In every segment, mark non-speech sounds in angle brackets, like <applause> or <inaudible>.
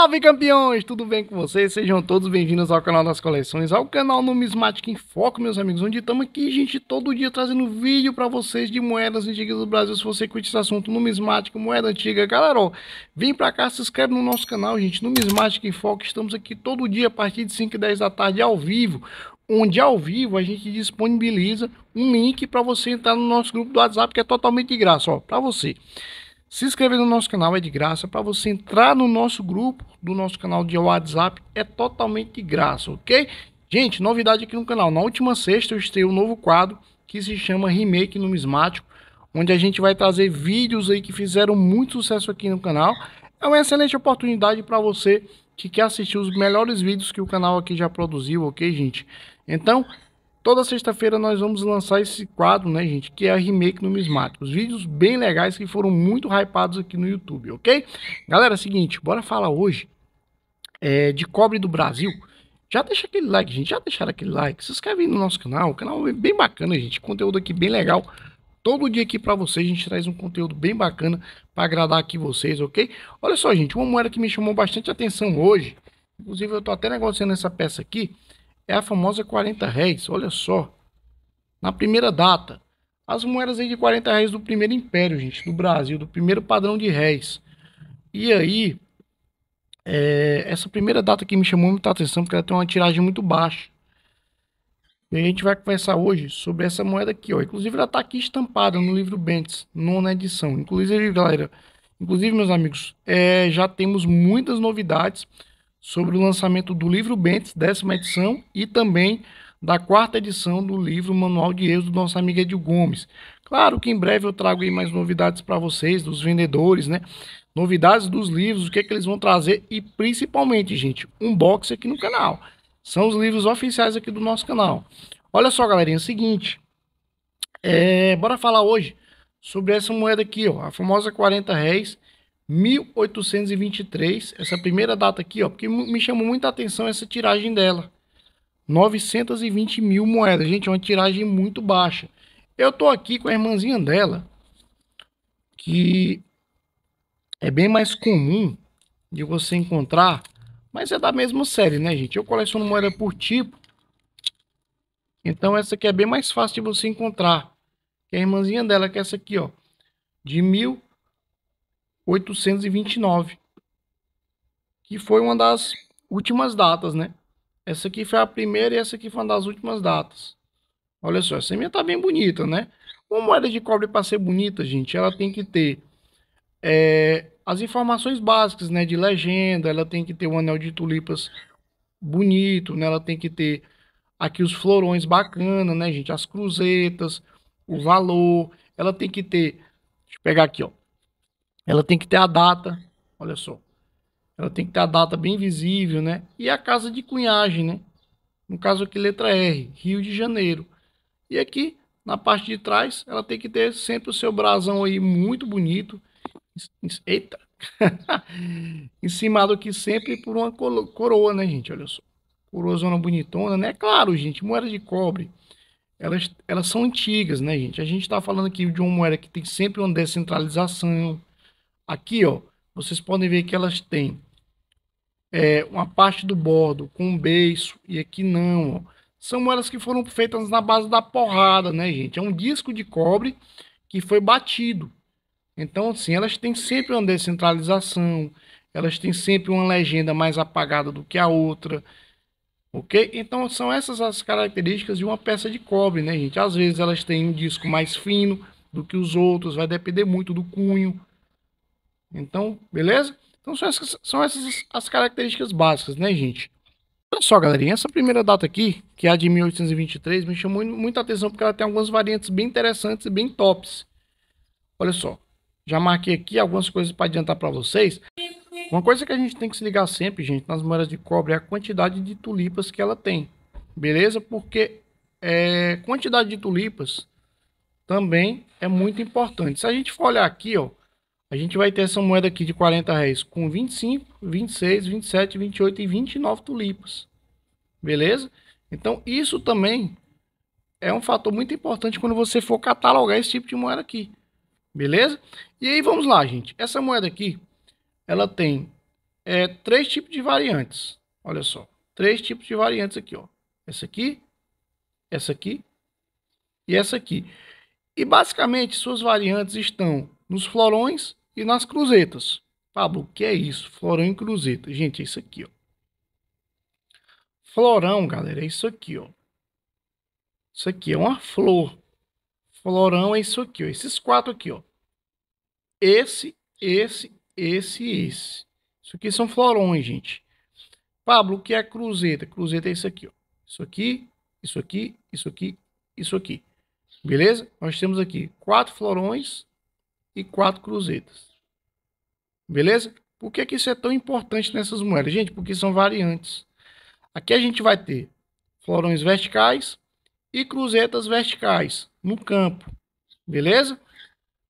Salve campeões, tudo bem com vocês? Sejam todos bem-vindos ao canal das coleções, ao canal numismático em Foco, meus amigos, onde estamos aqui, gente, todo dia trazendo vídeo para vocês de moedas antigas do Brasil. Se você curte esse assunto, numismático, moeda antiga, galera, ó, vem para cá, se inscreve no nosso canal, gente, Numismático em Foco, estamos aqui todo dia a partir de 5 e 10 da tarde ao vivo, onde ao vivo a gente disponibiliza um link para você entrar no nosso grupo do WhatsApp, que é totalmente de graça, ó, para você. Se inscrever no nosso canal é de graça. Para você entrar no nosso grupo, do nosso canal de WhatsApp, é totalmente de graça, ok? Gente, novidade aqui no canal. Na última sexta eu estrei um novo quadro que se chama Remake Numismático, onde a gente vai trazer vídeos aí que fizeram muito sucesso aqui no canal. É uma excelente oportunidade para você que quer assistir os melhores vídeos que o canal aqui já produziu, ok, gente? Então, Toda sexta-feira nós vamos lançar esse quadro, né, gente? Que é a Remake os Vídeos bem legais que foram muito hypados aqui no YouTube, ok? Galera, é seguinte, bora falar hoje é, de cobre do Brasil. Já deixa aquele like, gente. Já deixaram aquele like. Se inscreve aí no nosso canal. O canal é bem bacana, gente. Conteúdo aqui bem legal. Todo dia aqui para vocês a gente traz um conteúdo bem bacana para agradar aqui vocês, ok? Olha só, gente. Uma moeda que me chamou bastante atenção hoje. Inclusive, eu tô até negociando essa peça aqui é a famosa 40 réis, olha só. Na primeira data, as moedas aí de 40 réis do primeiro império, gente, do Brasil, do primeiro padrão de réis. E aí, é, essa primeira data que me chamou muita atenção, porque ela tem uma tiragem muito baixa. E a gente vai conversar hoje sobre essa moeda aqui, ó. Inclusive, ela tá aqui estampada no livro Bentes, nona edição. Inclusive, galera, inclusive, meus amigos, é, já temos muitas novidades sobre o lançamento do livro Bentes, décima edição, e também da quarta edição do livro Manual de Êxodo do nosso amigo Edil Gomes. Claro que em breve eu trago aí mais novidades para vocês, dos vendedores, né? Novidades dos livros, o que, é que eles vão trazer e principalmente, gente, um box aqui no canal. São os livros oficiais aqui do nosso canal. Olha só, galerinha, é o seguinte. É, bora falar hoje sobre essa moeda aqui, ó, a famosa 40 réis 1823, essa primeira data aqui, ó, porque me chamou muita atenção essa tiragem dela. 920 mil moedas, gente, é uma tiragem muito baixa. Eu tô aqui com a irmãzinha dela, que é bem mais comum de você encontrar, mas é da mesma série, né, gente? Eu coleciono moeda por tipo, então essa aqui é bem mais fácil de você encontrar. Que é a irmãzinha dela, que é essa aqui, ó, de 1823. 829, que foi uma das últimas datas, né? Essa aqui foi a primeira e essa aqui foi uma das últimas datas. Olha só, essa minha tá bem bonita, né? Uma moeda de cobre para ser bonita, gente, ela tem que ter é, as informações básicas, né? De legenda, ela tem que ter um anel de tulipas bonito, né? Ela tem que ter aqui os florões bacana, né, gente? As cruzetas, o valor, ela tem que ter. Deixa eu pegar aqui, ó. Ela tem que ter a data, olha só. Ela tem que ter a data bem visível, né? E a casa de cunhagem, né? No caso aqui, letra R, Rio de Janeiro. E aqui, na parte de trás, ela tem que ter sempre o seu brasão aí muito bonito. Eita! <laughs> em cima do que sempre por uma coroa, né, gente? Olha só. coroa bonitona, né? Claro, gente, moeda de cobre. Elas, elas são antigas, né, gente? A gente tá falando aqui de uma moeda que tem sempre uma descentralização. Aqui, ó, vocês podem ver que elas têm é, uma parte do bordo com um beiço e aqui não, ó. São moedas que foram feitas na base da porrada, né, gente? É um disco de cobre que foi batido. Então, assim, elas têm sempre uma descentralização, elas têm sempre uma legenda mais apagada do que a outra, ok? Então, são essas as características de uma peça de cobre, né, gente? Às vezes elas têm um disco mais fino do que os outros, vai depender muito do cunho, então, beleza? Então são essas, são essas as características básicas, né, gente? Olha só, galerinha, essa primeira data aqui, que é a de 1823, me chamou muita atenção porque ela tem algumas variantes bem interessantes e bem tops. Olha só, já marquei aqui algumas coisas para adiantar para vocês. Uma coisa que a gente tem que se ligar sempre, gente, nas moedas de cobre é a quantidade de tulipas que ela tem. Beleza? Porque é, quantidade de tulipas também é muito importante. Se a gente for olhar aqui, ó, a gente vai ter essa moeda aqui de 40 réis com 25, 26, 27, 28 e 29 tulipas. Beleza? Então, isso também é um fator muito importante quando você for catalogar esse tipo de moeda aqui. Beleza? E aí, vamos lá, gente. Essa moeda aqui, ela tem é, três tipos de variantes. Olha só. Três tipos de variantes aqui, ó. Essa aqui, essa aqui e essa aqui. E basicamente suas variantes estão nos florões e nas cruzetas. Pablo, o que é isso? Florão e cruzeta. Gente, é isso aqui, ó. Florão, galera, é isso aqui, ó. Isso aqui é uma flor. Florão é isso aqui, ó. Esses quatro aqui, ó. Esse, esse, esse e esse. Isso aqui são florões, gente. Pablo, o que é cruzeta? Cruzeta é isso aqui, ó. Isso aqui, isso aqui, isso aqui, isso aqui. Beleza? Nós temos aqui quatro florões e 4 cruzetas. Beleza? Por que, que isso é tão importante nessas moedas? Gente, porque são variantes. Aqui a gente vai ter florões verticais e cruzetas verticais no campo. Beleza?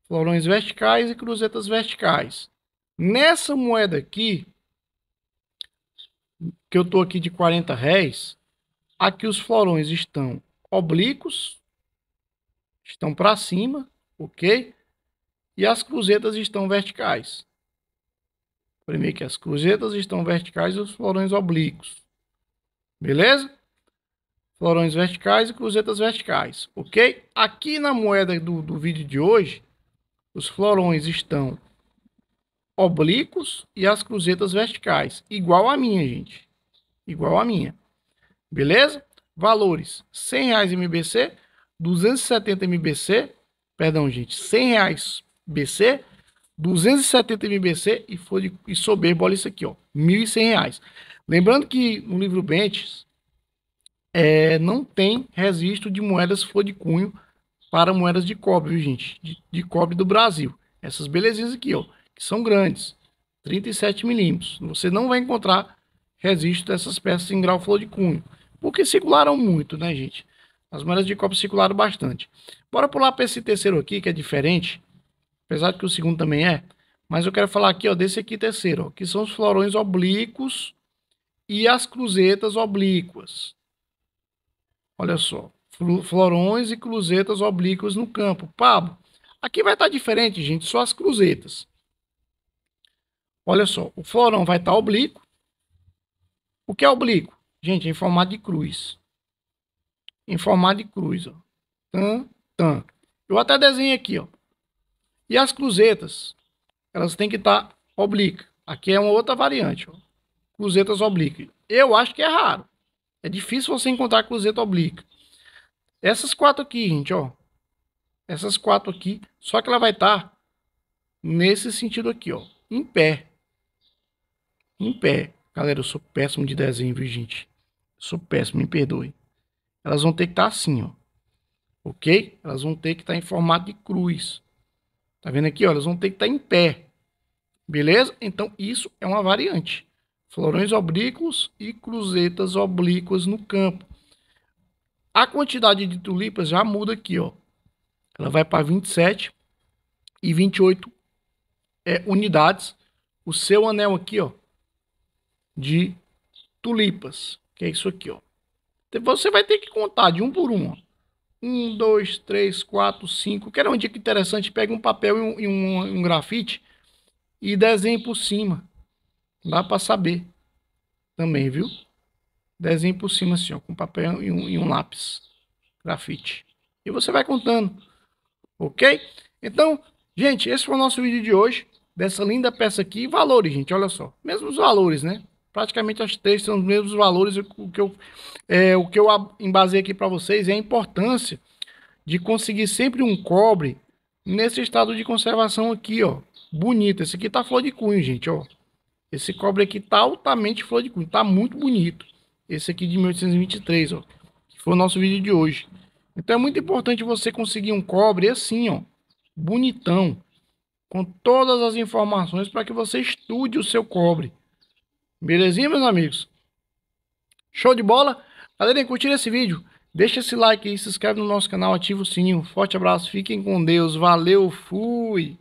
Florões verticais e cruzetas verticais. Nessa moeda aqui, que eu estou aqui de 40 réis, aqui os florões estão oblíquos, estão para cima, ok? e as cruzetas estão verticais. Primeiro que as cruzetas estão verticais e os florões oblíquos. Beleza? Florões verticais e cruzetas verticais, ok? Aqui na moeda do, do vídeo de hoje, os florões estão oblíquos e as cruzetas verticais. Igual a minha, gente. Igual a minha. Beleza? Valores: 100 reais MBC, 270 MBC. Perdão, gente. 100 reais. BC, 270 mil BC e foi de, e soberba, olha isso aqui, ó, 1.100 reais. Lembrando que no livro Bentes é, não tem registro de moedas flor de cunho para moedas de cobre, viu, gente? De, de cobre do Brasil. Essas belezinhas aqui, ó, que são grandes, 37 milímetros. Você não vai encontrar registro dessas peças em grau flor de cunho, porque circularam muito, né, gente? As moedas de cobre circularam bastante. Bora pular para esse terceiro aqui, que é diferente apesar de que o segundo também é, mas eu quero falar aqui ó, desse aqui terceiro, ó, que são os florões oblíquos e as cruzetas oblíquas. Olha só, florões e cruzetas oblíquas no campo. Pablo, aqui vai estar tá diferente, gente, só as cruzetas. Olha só, o florão vai estar tá oblíquo. O que é oblíquo? Gente, em formato de cruz. Em formato de cruz, ó. Tan, tan. Eu até desenho aqui, ó. E as cruzetas, elas têm que estar tá oblíquas. Aqui é uma outra variante, ó. cruzetas oblíquas. Eu acho que é raro. É difícil você encontrar cruzeta oblíqua. Essas quatro aqui, gente, ó. Essas quatro aqui, só que ela vai estar tá nesse sentido aqui, ó, em pé. Em pé. Galera, eu sou péssimo de desenho, viu, gente? sou péssimo, me perdoe. Elas vão ter que estar tá assim, ó. OK? Elas vão ter que estar tá em formato de cruz. Tá vendo aqui? Ó, elas vão ter que estar tá em pé. Beleza? Então, isso é uma variante. Florões oblíquos e cruzetas oblíquas no campo. A quantidade de tulipas já muda aqui, ó. Ela vai para 27 e 28 é, unidades. O seu anel aqui, ó, de tulipas, que é isso aqui, ó. Você vai ter que contar de um por um, ó um, dois, três, quatro, cinco. Quero um dica interessante. Pegue um papel e um, um, um grafite e desenhe por cima. dá para saber também, viu? Desenhe por cima assim, ó, com papel e um, e um lápis. Grafite. E você vai contando. Ok? Então, gente, esse foi o nosso vídeo de hoje. Dessa linda peça aqui. Valores, gente, olha só. Mesmos valores, né? praticamente as três são os mesmos valores. O que eu, é, o que eu embasei aqui para vocês é a importância de conseguir sempre um cobre nesse estado de conservação aqui, ó. Bonito. Esse aqui tá flor de cunho, gente, ó. Esse cobre aqui tá altamente flor de cunho, tá muito bonito. Esse aqui de 1823, ó. Que foi o nosso vídeo de hoje. Então é muito importante você conseguir um cobre assim, ó. Bonitão. Com todas as informações para que você estude o seu cobre. Belezinha, meus amigos? Show de bola? Galera, curtir esse vídeo? Deixa esse like aí, se inscreve no nosso canal, ativa o sininho. Forte abraço, fiquem com Deus, valeu, fui!